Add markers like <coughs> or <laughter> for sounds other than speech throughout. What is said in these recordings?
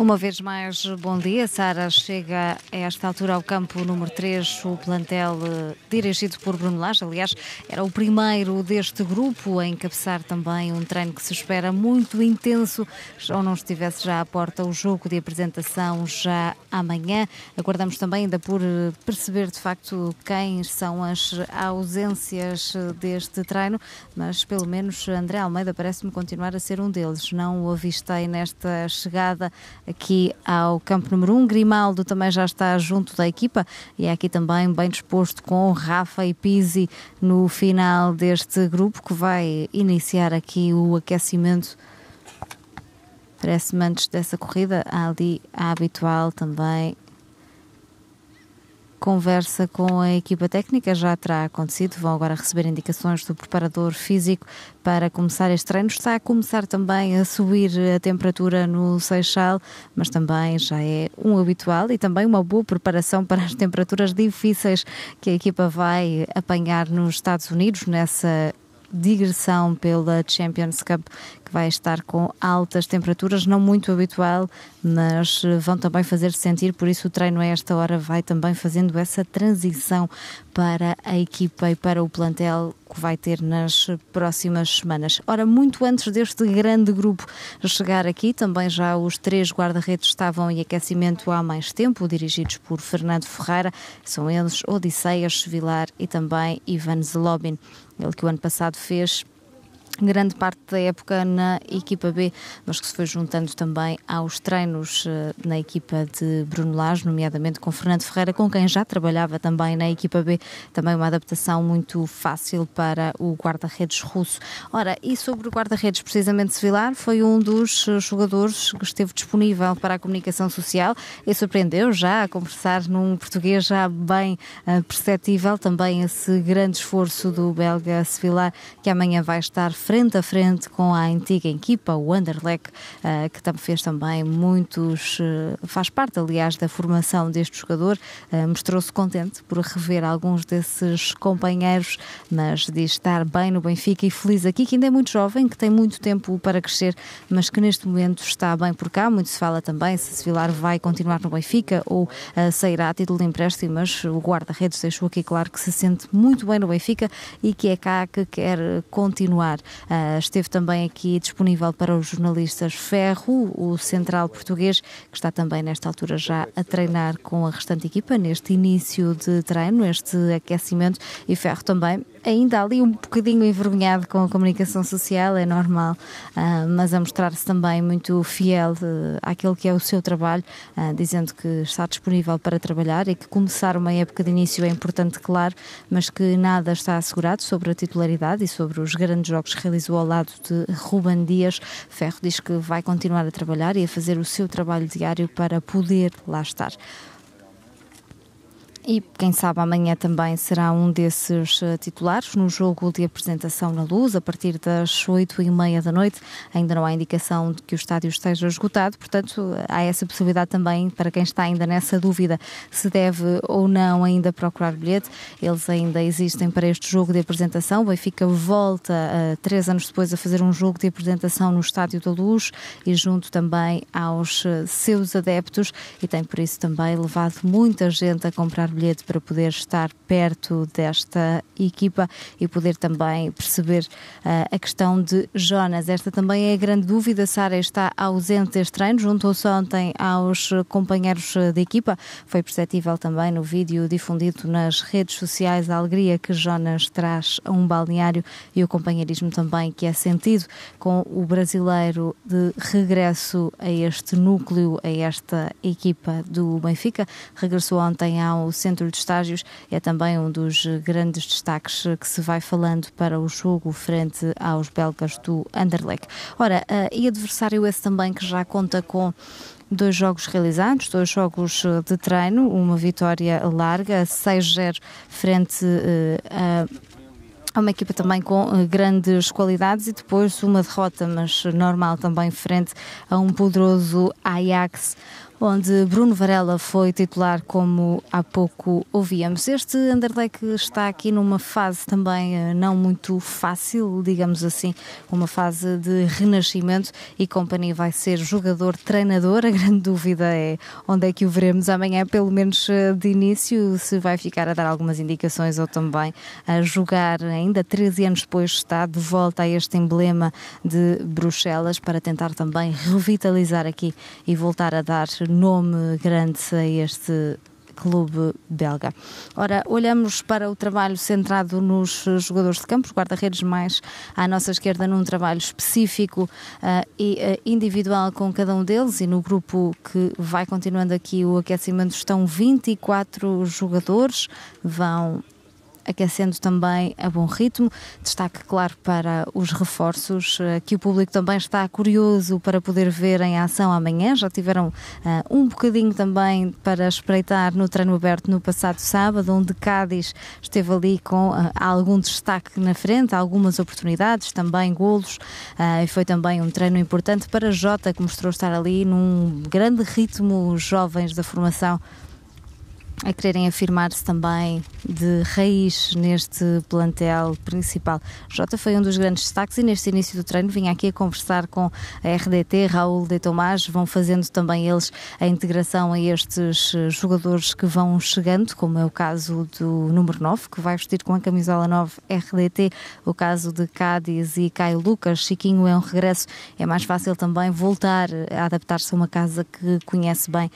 Uma vez mais, bom dia. Sara chega a esta altura ao campo número 3, o plantel eh, dirigido por Bruno Lage. Aliás, era o primeiro deste grupo a encabeçar também um treino que se espera muito intenso. Ou não estivesse já à porta o jogo de apresentação já amanhã. Aguardamos também ainda por eh, perceber de facto quem são as ausências eh, deste treino, mas pelo menos André Almeida parece-me continuar a ser um deles. Não o avistei nesta chegada aqui ao campo número 1. Grimaldo também já está junto da equipa e é aqui também bem disposto com Rafa e Pizzi no final deste grupo que vai iniciar aqui o aquecimento. Parece-me antes dessa corrida, ali a habitual também conversa com a equipa técnica já terá acontecido. Vão agora receber indicações do preparador físico para começar este treino. Está a começar também a subir a temperatura no Seixal, mas também já é um habitual e também uma boa preparação para as temperaturas difíceis que a equipa vai apanhar nos Estados Unidos nessa digressão pela Champions Cup, que vai estar com altas temperaturas, não muito habitual, mas eh, vão também fazer -se sentir, por isso o treino a esta hora vai também fazendo essa transição para a equipa e para o plantel que vai ter nas próximas semanas. Ora, muito antes deste grande grupo chegar aqui, também já os três guarda-redes estavam em aquecimento há mais tempo, dirigidos por Fernando Ferreira. São eles Odisseias, Vilar e também Ivan Zelobin. Ele que o ano passado fez grande parte da época na equipa B, mas que se foi juntando também aos treinos eh, na equipa de Bruno Lage, nomeadamente com Fernando Ferreira, com quem já trabalhava também na equipa B, também uma adaptação muito fácil para o guarda-redes russo. Ora, e sobre o guarda-redes, precisamente Sevilar, foi um dos eh, jogadores que esteve disponível para a comunicação social e surpreendeu já a conversar num português já bem eh, perceptível também esse grande esforço do belga Sevilar, que amanhã vai estar frente a frente com a antiga equipa, o Underleck eh, que também fez também muitos, eh, faz parte, aliás, da formação deste jogador. Eh, mostrou-se contente por rever alguns desses companheiros, mas diz estar bem no Benfica e feliz aqui, que ainda é muito jovem, que tem muito tempo para crescer, mas que neste momento está bem por cá. Muito se fala também se Sevilar vai continuar no Benfica ou sairá a título de empréstimo, mas o guarda-redes deixou aqui claro que se sente muito bem no Benfica e que é cá que quer continuar. Uh, esteve também aqui disponível para os jornalistas Ferro, o central português, que está também nesta altura já a treinar com a restante equipa neste início de treino, este aquecimento. E Ferro também é ainda ali um bocadinho envergonhado com a comunicação social, é normal, uh, mas a mostrar-se também muito fiel de, àquele que é o seu trabalho, uh, dizendo que está disponível para trabalhar e que começar uma época de início é importante, claro, mas que nada está assegurado sobre a titularidade e sobre os grandes jogos que realizou ao lado de Ruban Dias. Ferro diz que vai continuar a trabalhar e a fazer o seu trabalho diário para poder lá estar. E quem sabe amanhã também será um desses eh, titulares no jogo de apresentação na luz, a partir das oito e meia da noite. Ainda não há indicação de que o estádio esteja esgotado, portanto, eh, há essa possibilidade também para quem está ainda nessa dúvida se deve ou não ainda procurar bilhete. Eles ainda existem para este jogo de apresentação. O Benfica volta uh, três anos depois a fazer um jogo de apresentação no Estádio da Luz e junto também aos seus adeptos e tem por isso também levado muita gente a comprar bilhetes bilhete para poder estar perto desta equipa e poder também perceber uh, a questão de Jonas. Esta também é a grande dúvida. Sara está ausente deste treino, juntou-se ontem aos companheiros ah, da equipa. Foi perceptível também no vídeo difundido nas redes sociais a alegria que Jonas traz a um balneário e o companheirismo também que é sentido com o brasileiro de regresso a este núcleo, a esta equipa do Benfica. Regressou ontem ao centro Centro de Estágios é também um dos grandes destaques que se vai falando para o jogo frente aos belgas do Anderlecht. Ora, eh, e adversário esse também que já conta com dois jogos realizados, dois jogos eh, de treino, uma vitória larga, 6-0 frente eh, a Há uma equipa também com grandes qualidades e depois uma derrota, mas normal também, frente a um poderoso Ajax onde Bruno Varela foi titular, como há pouco ouvíamos. Este Anderlecht está aqui numa fase também eh, não muito fácil, digamos assim, uma fase de renascimento e companhia vai ser jogador, treinador. A grande dúvida é onde é que o veremos amanhã, pelo menos eh, de início, se vai ficar a dar algumas indicações ou também a jogar. Ainda 13 anos depois está de volta a este emblema de Bruxelas para tentar também revitalizar aqui e voltar a dar nome grande a este clube belga. Ora, olhamos para o trabalho centrado nos jogadores de campo, os guarda-redes mais à nossa esquerda num trabalho específico uh, e uh, individual com cada um deles e no grupo que vai continuando aqui o aquecimento estão 24 jogadores, vão aquecendo também a bom ritmo. Destaque, claro, para os reforços eh, que o público também está curioso para poder ver em ação amanhã. Já tiveram uh, um bocadinho também para espreitar no treino aberto no passado sábado, onde Cádiz esteve ali com uh, algum destaque na frente, algumas oportunidades, também golos. Uh, e foi também um treino importante para Jota, que mostrou estar ali num grande ritmo, os jovens da formação a quererem afirmar-se também de raiz neste plantel principal. Jota foi um dos grandes destaques e neste início do treino vinha aqui a conversar com a RDT, Raul de Tomás, vão fazendo também eles a integração a estes jogadores que vão chegando, como é o caso do número 9, que vai vestir com a camisola 9 RDT, o caso de Cádiz e Caio Lucas, Chiquinho é um regresso, é mais fácil também voltar a adaptar-se a uma casa que conhece bem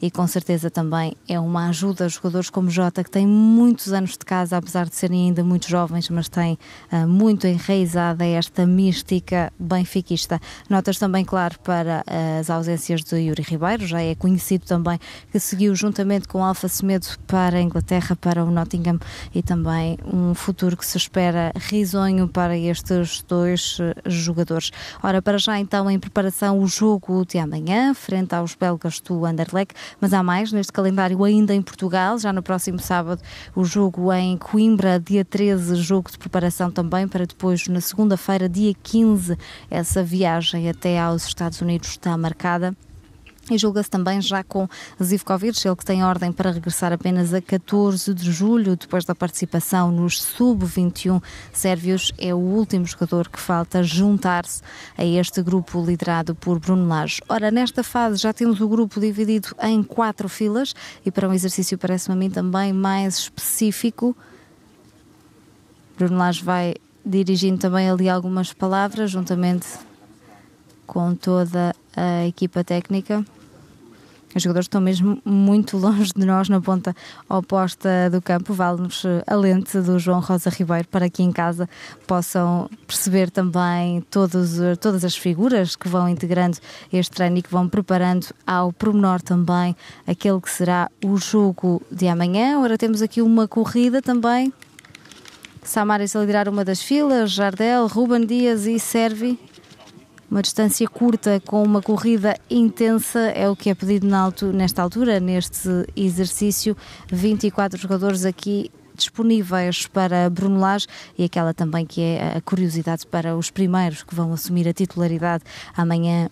e com certeza também é uma ajuda a jogadores como Jota, que têm muitos anos de casa, apesar de serem ainda muito jovens, mas têm uh, muito enraizada esta mística benfiquista. Notas também, claro, para ah, as ausências de Yuri Ribeiro, já é conhecido também que seguiu juntamente com Alfa Semedo para a Inglaterra, para o Nottingham e também um futuro que se espera risonho para estes dois ah, jogadores. Ora, para já então, em preparação, o jogo de amanhã, frente aos belgas do Anderlecht mas há mais neste calendário ainda em Portugal, já no próximo sábado o jogo em Coimbra, dia 13, jogo de preparação também para depois na segunda-feira, dia 15, essa viagem até aos Estados Unidos está marcada. E julga-se também já com Zivkovic, ele que tem ordem para regressar apenas a 14 de julho, depois da participação nos sub-21 sérvios. É o último jogador que falta juntar-se a este grupo liderado por Bruno Lage. Ora, nesta fase já temos o grupo dividido em quatro filas e para um exercício, parece-me a mim, também mais específico. Bruno Lage vai dirigindo também ali algumas palavras, juntamente com toda a equipa técnica. Os jogadores estão mesmo muito longe de nós, na ponta oposta do campo. Vale-nos eh, a lente do João Rosa Ribeiro para que em casa possam perceber também todos, eh, todas as figuras que vão integrando este treino e que vão preparando ao pormenor também aquele que será o jogo de amanhã. Ora, temos aqui uma corrida também Samaris a liderar uma das filas, Jardel, Ruben Dias e Servi uma distância curta com uma corrida intensa é o que é pedido nesta altura, neste exercício. 24 jogadores aqui disponíveis para Bruno Lage e aquela também que é a curiosidade para os primeiros que vão assumir a titularidade amanhã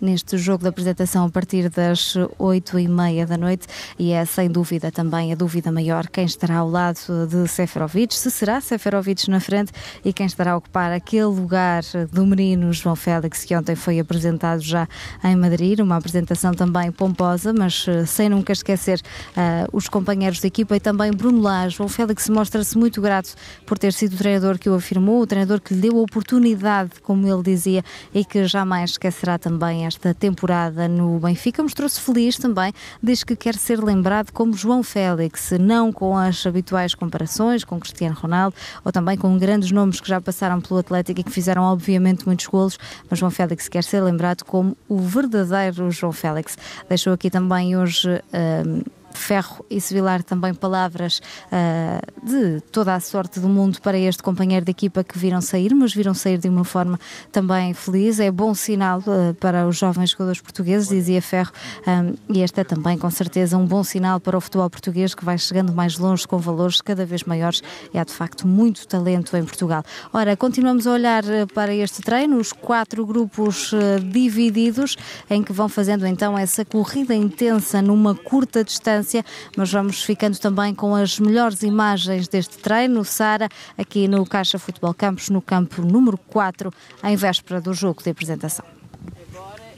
neste jogo de apresentação a partir das oito e meia da noite e é sem dúvida também a dúvida maior quem estará ao lado de Seferovic, se será Seferovic na frente e quem estará a ocupar aquele lugar do menino João Félix que ontem foi apresentado já em Madrid, uma apresentação também pomposa, mas eh, sem nunca esquecer uh, os companheiros de equipa e também Bruno Lage. João Félix mostra-se muito grato por ter sido o treinador que o afirmou, o treinador que lhe deu a oportunidade, como ele dizia, e que jamais esquecerá também esta temporada no Benfica. Mostrou-se feliz também, diz que quer ser lembrado como João Félix, não com as habituais comparações com Cristiano Ronaldo ou também com grandes nomes que já passaram pelo Atlético e que fizeram, obviamente, muitos golos, mas João Félix quer ser lembrado como o verdadeiro João Félix. Deixou aqui também hoje. Hum, ferro e sibilar também palavras uh, de toda a sorte do mundo para este companheiro de equipa que viram sair, mas viram sair de uma forma também feliz. É bom sinal uh, para os jovens jogadores portugueses, dizia Ferro, um, ah, e este é também, com certeza, um bom sinal para o futebol português que vai chegando mais longe com valores cada vez maiores e há de facto muito talento em Portugal. Ora, continuamos a olhar para este treino, os quatro grupos uh, divididos, em que vão fazendo então essa corrida intensa numa curta distância distância, mas vamos ficando também com as melhores imagens deste treino. Sara, aqui no Caixa Futebol Campos, no campo número 4, em véspera do jogo de apresentação.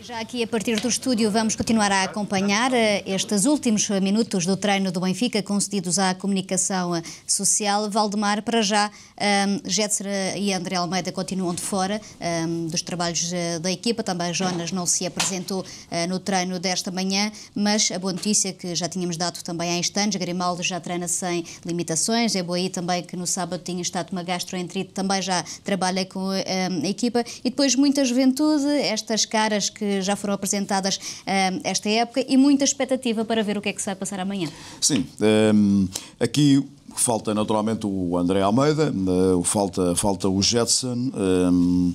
Já aqui a partir do estúdio vamos continuar a acompanhar eh, estes últimos minutos do treino do Benfica concedidos à comunicação eh, social. Valdemar, para já, um, ehm, Jetser eh, e André Almeida continuam de fora um, ehm, dos trabalhos da equipa. Também Jonas não se apresentou uh, no treino desta manhã, mas a boa notícia que já tínhamos dado também há instantes, Grimaldo já treina sem limitações. É boa aí também que no sábado tinha estado uma gastroenterite, também já trabalha com um, ehm, a equipa. E depois muita juventude, estas caras que já foram apresentadas ehm, esta época e muita expectativa para ver o que é que se vai passar amanhã. Sim, um, ehm, aqui falta naturalmente o André Almeida, eh, falta, falta o Jetson. Um, ehm,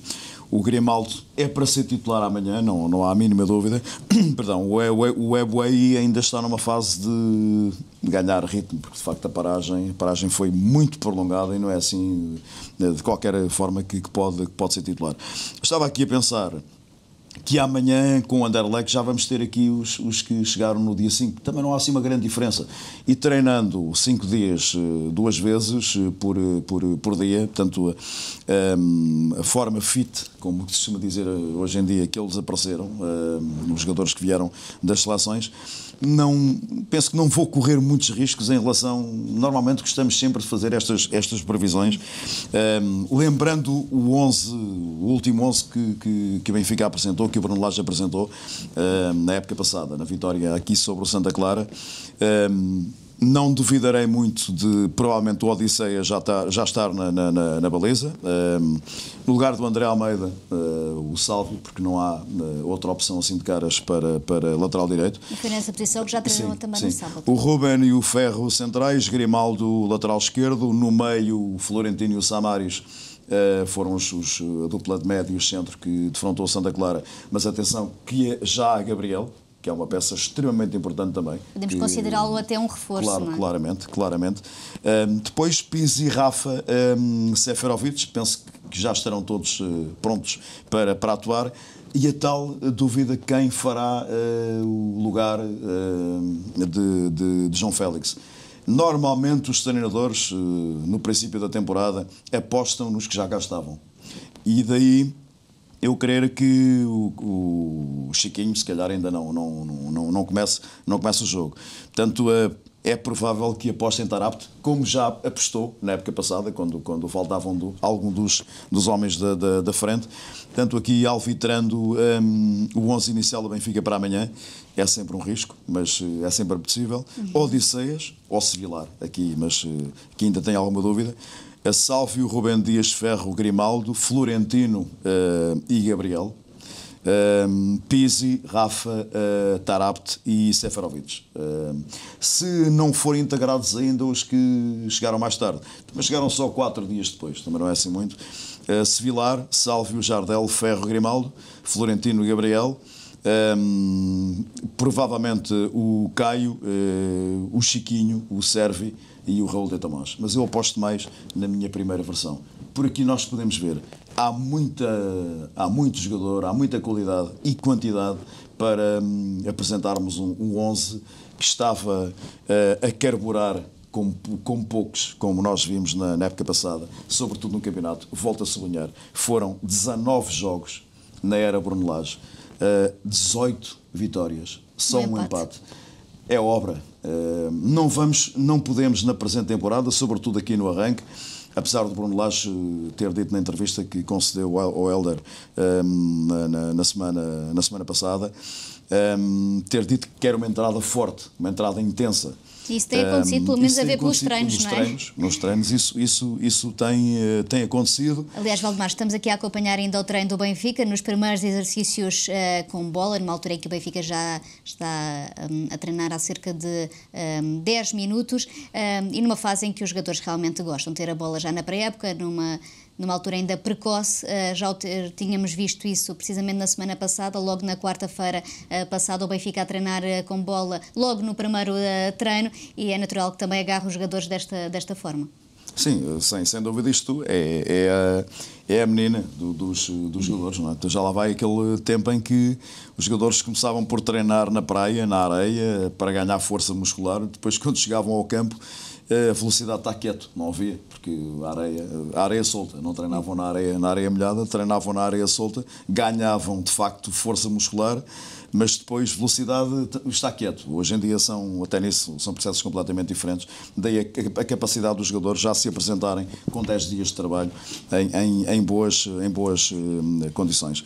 o Grimaldo é para ser titular amanhã, não, não há a mínima dúvida. <coughs> Perdão, o Webway ainda está numa fase de ganhar ritmo, porque de facto a paragem, a paragem foi muito prolongada e não é assim eh, de qualquer forma que, que pode, que pode ser titular. Estava aqui a pensar que amanhã com o Anderlecht já vamos ter aqui os, os que chegaram no dia 5. Também não há assim uma grande diferença. E treinando 5 dias, eh, duas vezes eh, por, eh, por, por dia, portanto, a, ehm, a forma fit, como se costuma dizer hoje em dia, que eles apareceram, os jogadores que vieram das seleções não penso que não vou correr muitos riscos em relação. Normalmente gostamos sempre de fazer estas, estas previsões. Um, lembrando o 11, o último 11 que, que, que o Benfica apresentou, que o Bruno Lage apresentou um, na época passada, na vitória aqui sobre o Santa Clara. Um, não duvidarei muito de, provavelmente, o Odisseia já, tá, já estar na, na, na baliza. Ehm, no lugar do André Almeida, uh, o salvo, porque não há uh, outra opção assim de caras para, para lateral direito. E foi nessa posição que já treinou também sim. no sábado. O Ruben e o Ferro centrais, Grimaldo lateral esquerdo, no meio o Florentino e o Samaris. Uh, foram os, os, a dupla de médios centro que defrontou Santa Clara, mas atenção que é já há Gabriel, que é uma peça extremamente importante também. Podemos considerá-lo até um reforço. Claro, é? claramente, claramente. Um, depois Pizzi e Rafa um, Seferovic, penso que já estarão todos uh, prontos para, para atuar. E a tal dúvida quem fará uh, o lugar uh, de, de, de João Félix. Normalmente os treinadores, eh, no princípio da temporada, apostam nos que já gastavam. E daí eu crer que o, o Chiquinho, se calhar, ainda não, não, não, não, comece, não comece o jogo. Portanto, eh, é provável que aposte em apto, como já apostou na época passada, quando, quando faltavam do, algum dos, dos homens da, da, da frente. Tanto aqui alvitrando um, ehm, o 11 inicial do Benfica para amanhã, é sempre um risco, mas eh, é sempre possível. Ou uhum. Odisseias ou Sevilar, aqui, mas eh, que ainda tem alguma dúvida a o Rubem Dias Ferro, Grimaldo, Florentino uh, e Gabriel, um, eh, Rafa, uh, e Seferovic. Uh, se não forem integrados ainda os que chegaram mais tarde, mas chegaram só quatro dias depois, também não é assim muito. Uh, Sevilar, Sálvio, Jardel, Ferro, Grimaldo, Florentino e Gabriel, um, provavelmente o Caio, uh, o Chiquinho, o Servi e o Raul de Tomás. Mas eu aposto mais na minha primeira versão. Por aqui nós podemos ver, há, muita, há muito jogador, há muita qualidade e quantidade para um, apresentarmos um, um 11 que estava uh, a carburar com com poucos, como nós vimos na, na, época passada, sobretudo no campeonato, volto a sublinhar, foram 19 jogos na era Brunelage Uh, 18 vitórias, só um, empate. empate. É obra. Uh, não vamos, não podemos na presente temporada, sobretudo aqui no arranque, apesar do Bruno Lage eh, ter dito na entrevista que concedeu ao Helder um, eh, na, na, semana, na semana passada, um, ter dito que quer uma entrada forte, uma entrada intensa isso tem acontecido, pelo menos, a ver pelos treinos, nos não é? Treinos, nos treinos, isso, isso, isso tem, eh, tem acontecido. Aliás, Valdemar, estamos aqui a acompanhar ainda o treino do Benfica, nos primeiros exercícios uh, com bola, numa altura em que o Benfica já está um, a treinar há cerca de um, 10 minutos, um, e numa fase em que os jogadores realmente gostam de ter a bola já na pré-época, numa numa altura ainda precoce, eh, já tínhamos visto isso precisamente na semana passada, logo na quarta-feira eh, passada, o Benfica a treinar eh, com bola logo no primeiro treino, e é natural que também agarre os jogadores desta, desta forma. Sim, sem, sem dúvida isto é, é, a, é a menina do, dos, dos jogadores. Não é? Então já lá vai aquele tempo em que os jogadores começavam por treinar na praia, na areia, para ganhar força muscular, depois quando chegavam ao campo a velocidade está quieto, não havia, porque a areia, a areia é solta, não treinavam na areia, na areia molhada, treinavam na areia solta, ganhavam de facto força muscular, mas depois velocidade está quieto. Hoje em dia são, até nisso, são processos completamente diferentes. Daí a, a capacidade dos jogadores já se apresentarem com 10 dias de trabalho em, em, em boas, em boas eh, condições.